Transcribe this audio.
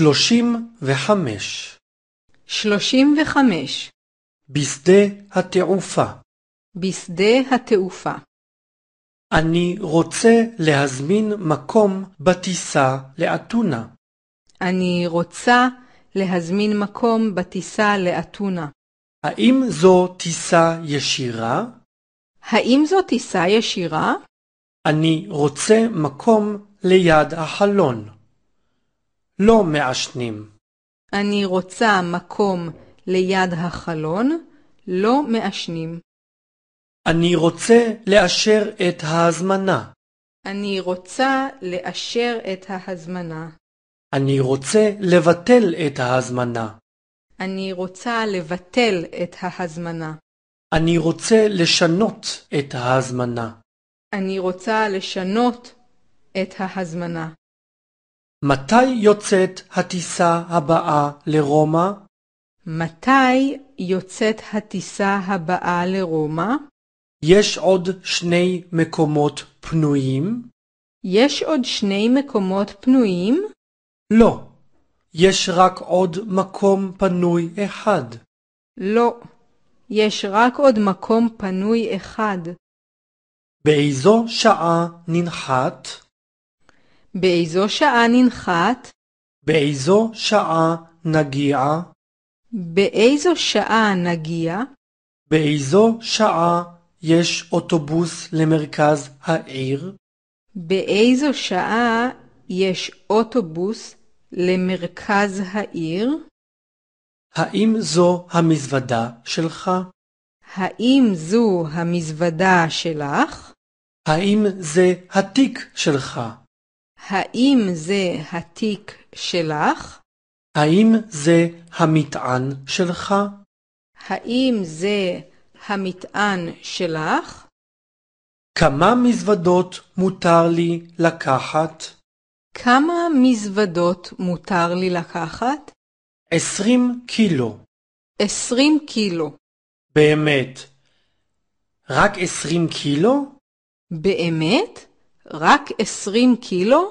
שלושים וחמש. שלושים וחמש. בשדה התעופה. בשדה התעופה. אני רוצה להזמין מקום בטיסה לאתונה. אני רוצה להזמין מקום בטיסה לאתונה. האם זו טיסה ישירה? האם זו טיסה ישירה? אני רוצה מקום ליד החלון. לא מעשנים. אני רוצה מקום ליד החלון, לא מעשנים. אני רוצה לאשר את ההזמנה. אני רוצה לאשר את ההזמנה. אני רוצה לבטל את ההזמנה. אני רוצה לבטל את ההזמנה. אני רוצה לשנות את ההזמנה. אני רוצה לשנות את ההזמנה. מתי יוצאת הטיסה הבאה לרומא? מתי יוצאת הטיסה הבאה לרומא? יש עוד שני מקומות פנויים? יש עוד שני מקומות פנויים? לא, יש רק עוד מקום פנוי אחד. לא, יש רק עוד מקום פנוי אחד. באיזו שעה ננחת? באיזו שעה ננחת? באיזו שעה נגיע? באיזו שעה נגיע? באיזו שעה יש אוטובוס למרכז העיר? באיזו שעה יש אוטובוס למרכז העיר? האם זו המזוודה שלך? האם זו המזוודה שלך? האם זה התיק שלך? האם זה התיק שלך? האם זה המטען שלך? האם זה המטען שלך? כמה מזוודות מותר לי לקחת? כמה מזוודות מותר לי לקחת? עשרים קילו. עשרים קילו. באמת. רק עשרים קילו? באמת? רק 20 קילו?